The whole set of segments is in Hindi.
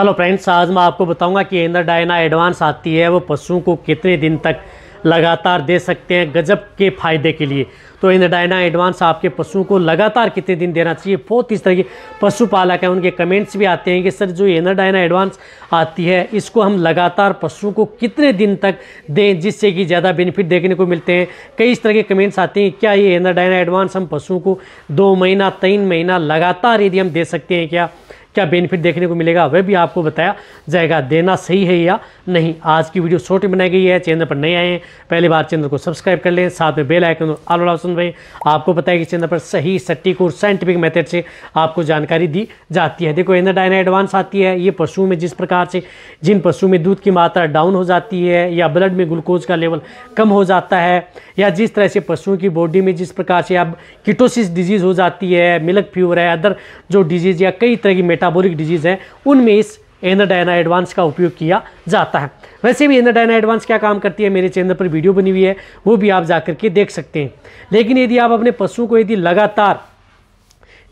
हेलो फ्रेंड्स आज मैं आपको बताऊंगा कि इंदर डायना एडवांस आती है वो पशुओं को कितने दिन तक लगातार दे सकते हैं गजब के फायदे के लिए तो इंदर डायना एडवांस आपके पशुओं को लगातार कितने दिन देना चाहिए बहुत इस तरह के पशुपालक हैं उनके कमेंट्स भी आते हैं कि सर जो इंदर डायना एडवांस आती है इसको हम लगातार पशुओं को कितने दिन तक दें जिससे कि ज़्यादा बेनिफिट देखने को मिलते हैं कई इस तरह के कमेंट्स आते हैं क्या ये इंदर डायना एडवांस हम पशुओं को दो महीना तीन महीना लगातार यदि हम दे सकते हैं क्या क्या बेनिफिट देखने को मिलेगा वह भी आपको बताया जाएगा देना सही है या नहीं आज की वीडियो छोटी बनाई गई है चैनल पर नए आए हैं पहली बार चैनल को सब्सक्राइब कर लें साथ में बेल आइकन ऑल वाला भाई आपको बताया कि चैनल पर सही सटीक और साइंटिफिक मेथड से आपको जानकारी दी जाती है देखो डायना एडवांस आती है ये पशुओं में जिस प्रकार से जिन पशुओं में दूध की मात्रा डाउन हो जाती है या ब्लड में ग्लूकोज का लेवल कम हो जाता है या जिस तरह से पशुओं की बॉडी में जिस प्रकार से अब किटोसिस डिजीज़ हो जाती है मिल्क फ्यूवर है अदर जो डिजीज़ या कई तरह की मेटाबॉलिक डिजीज़ हैं उनमें इस एनरडाइना एडवांस का उपयोग किया जाता है वैसे भी एनरडाइना एडवांस क्या काम करती है मेरे चैनल पर वीडियो बनी हुई है वो भी आप जाकर के देख सकते हैं लेकिन यदि आप अपने पशु को यदि लगातार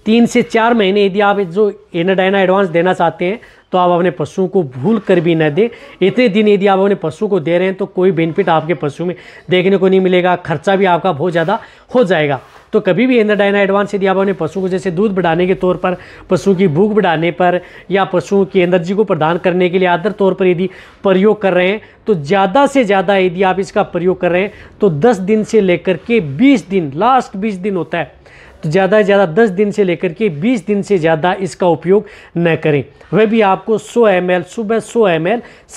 तीन से चार महीने यदि आप जो एनरडाइना एडवांस देना चाहते हैं तो आप अपने पशुओं को भूल कर भी न दें इतने दिन यदि आप अपने पशुओं को दे रहे हैं तो कोई बेनिफिट आपके पशु में देखने को नहीं मिलेगा खर्चा भी आपका बहुत ज़्यादा हो जाएगा तो कभी भी डायना एडवांस यदि आप अपने पशु को जैसे दूध बढ़ाने के तौर पर पशुओं की भूख बढ़ाने पर या पशुओं की एनर्जी को प्रदान करने के लिए आदर तौर पर यदि प्रयोग कर रहे हैं तो ज़्यादा से ज़्यादा यदि आप इसका प्रयोग कर रहे हैं तो 10 दिन से लेकर के 20 दिन लास्ट 20 दिन होता है तो ज़्यादा से ज़्यादा 10 दिन से लेकर के 20 दिन से ज़्यादा इसका उपयोग न करें वह भी आप आपको 100 एम सुबह 100 एम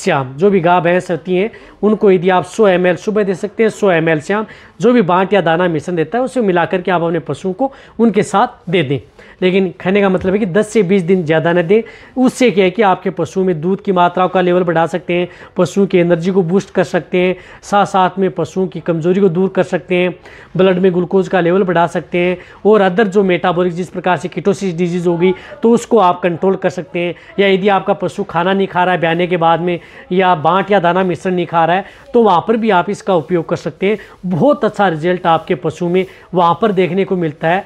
शाम जो भी गाय भैंस होती हैं उनको यदि आप 100 एम सुबह दे सकते हैं 100 एम शाम जो भी बांट या दाना मिश्रण देता है उसे मिलाकर के आप अपने पशुओं को उनके साथ दे दें लेकिन खाने का मतलब है कि 10 से 20 दिन ज़्यादा न दें उससे क्या है कि आपके पशुओं में दूध की मात्रा का लेवल बढ़ा सकते हैं पशुओं की एनर्जी को बूस्ट कर सकते हैं साथ साथ में पशुओं की कमज़ोरी को दूर कर सकते हैं ब्लड में ग्लूकोज का लेवल बढ़ा सकते हैं और अदर जो मेटाबॉलिक जिस प्रकार से किटोसिस डिजीज़ होगी तो उसको आप कंट्रोल कर सकते हैं या यदि आपका पशु खाना नहीं खा रहा है ब्याने के बाद में या बांट या दाना मिश्रण नहीं खा रहा है तो वहाँ पर भी आप इसका उपयोग कर सकते हैं बहुत अच्छा रिजल्ट आपके पशु में वहाँ पर देखने को मिलता है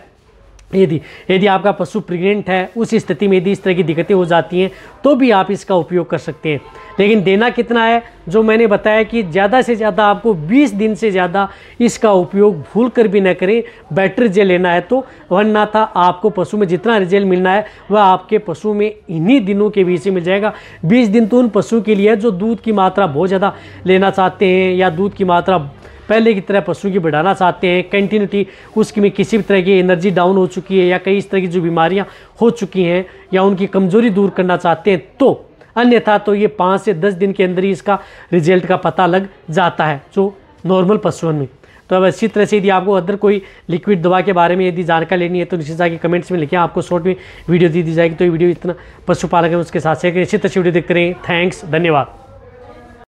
यदि यदि आपका पशु प्रेग्नेंट है उस स्थिति में यदि इस तरह की दिक्कतें हो जाती हैं तो भी आप इसका उपयोग कर सकते हैं लेकिन देना कितना है जो मैंने बताया कि ज़्यादा से ज़्यादा आपको 20 दिन से ज़्यादा इसका उपयोग भूल कर भी ना करें बैटरी जेल लेना है तो वरना था आपको पशु में जितना रिजल्ट मिलना है वह आपके पशु में इन्हीं दिनों के बीच ही मिल जाएगा बीस दिन तो उन पशुओं के लिए जो दूध की मात्रा बहुत ज़्यादा लेना चाहते हैं या दूध की मात्रा पहले की तरह पशु की बढ़ाना चाहते हैं कंटिन्यूटी उसकी में किसी भी तरह की एनर्जी डाउन हो चुकी है या कई इस तरह की जो बीमारियां हो चुकी हैं या उनकी कमज़ोरी दूर करना चाहते हैं तो अन्यथा तो ये पाँच से दस दिन के अंदर ही इसका रिजल्ट का पता लग जाता है जो नॉर्मल पशुओं में तो अब अच्छी तरह से यदि आपको अदर कोई लिक्विड दवा के बारे में यदि जानकारी लेनी है तो निश्चित जाकर कमेंट्स में लिखें आपको शॉर्ट में वीडियो दी दी जाएगी तो ये वीडियो इतना पशुपालक है उसके साथ से अच्छी तरह से वीडियो देखते रहें थैंक्स धन्यवाद